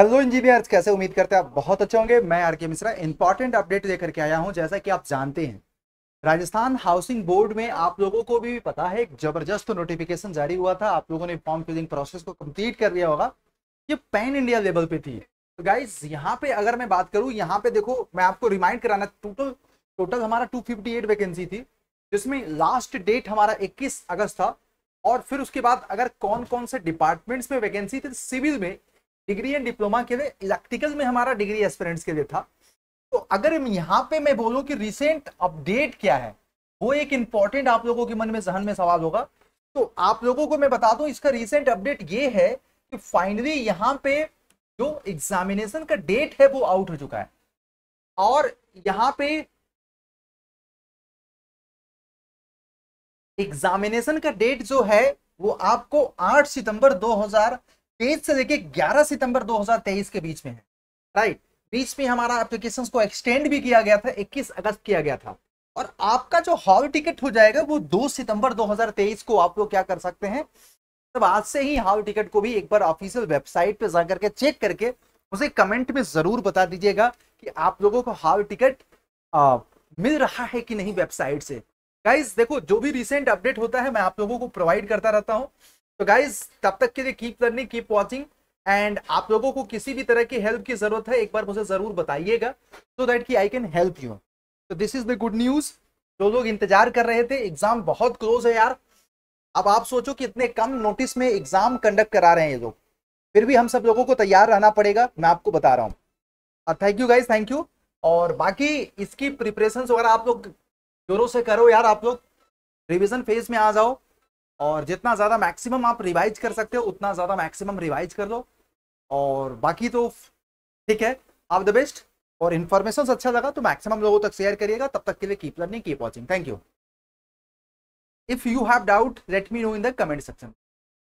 hello engineers कैसे उम्मीद करते हैं आप बहुत अच्छे होंगे मैं आर के मिश्रा इंपॉर्टेंट अपडेट लेकर के आया हूं जैसा कि आप जानते हैं राजस्थान हाउसिंग बोर्ड में आप लोगों को भी पता है एक जबरदस्त नोटिफिकेशन जारी हुआ था आप लोगों ने फॉर्म फिलिंग प्रोसेस को कंप्लीट कर लिया होगा ये पैन इंडिया लेवल पे थी तो गाइज यहाँ पे अगर मैं बात करूँ यहाँ पे देखो मैं आपको रिमाइंड कराना टोटल टोटल हमारा टू वैकेंसी थी जिसमें लास्ट डेट हमारा इक्कीस अगस्त था और फिर उसके बाद अगर कौन कौन से डिपार्टमेंट्स में वैकेंसी थी सिविल में डिग्री एंड डिप्लोमा के लिए इलेक्ट्रिकल में हमारा डिग्री एस्पिरेंट्स के लिए था तो अगर यहाँ पे मैं बोलूँ कि रिसेंट अपडेट क्या है वो एक इंपॉर्टेंट आप लोगों के मन में जहन में सवाल होगा तो आप लोगों को मैं बता दूं इसका रिसेंट अपडेट ये है कि फाइनली यहाँ पे जो एग्जामिनेशन का डेट है वो आउट हो चुका है और यहाँ पे एग्जामिनेशन का डेट जो है वो आपको 8 सितंबर तेईस से देखिए 11 सितंबर 2023 के बीच में है राइट बीच में हमारा एप्लीकेशन को एक्सटेंड भी किया गया था 21 अगस्त किया गया था और आपका जो हॉल टिकट हो जाएगा वो 2 सितंबर 2023 को आप लोग क्या कर सकते हैं तब मतलब आज से ही हॉल टिकट को भी एक बार ऑफिशियल वेबसाइट पे जाकर के चेक करके मुझे कमेंट में जरूर बता दीजिएगा कि आप लोगों को हॉल टिकट आ, मिल रहा है कि नहीं वेबसाइट से गाइज देखो जो भी रिसेंट अपडेट होता है मैं आप लोगों को प्रोवाइड करता रहता हूँ तो गाइज तब तक के लिए keep learning keep watching and आप लोगों को किसी भी तरह की हेल्प की जरूरत है एक बार मुझे जरूर बताइएगा सो दैट की आई कैन हेल्प यू तो this is the good news जो लोग इंतजार कर रहे थे एग्जाम बहुत क्लोज है यार अब आप सोचो कि इतने कम नोटिस में एग्जाम कंडक्ट करा रहे हैं ये लोग फिर भी हम सब लोगों को तैयार रहना पड़ेगा मैं आपको बता रहा हूँ और thank you guys thank you और बाकी इसकी प्रिपरेशन वगैरह आप लोग जोरों से करो यार आप लोग रिविजन फेज में आ जाओ और जितना ज़्यादा मैक्सिमम आप रिवाइज कर सकते हो उतना ज़्यादा मैक्सिमम रिवाइज कर लो और बाकी तो ठीक है आप द बेस्ट और इन्फॉर्मेशन अच्छा लगा तो मैक्सिमम लोगों तक शेयर करिएगा तब तक के लिए keep learning keep watching thank you if you have doubt let me know in the comment section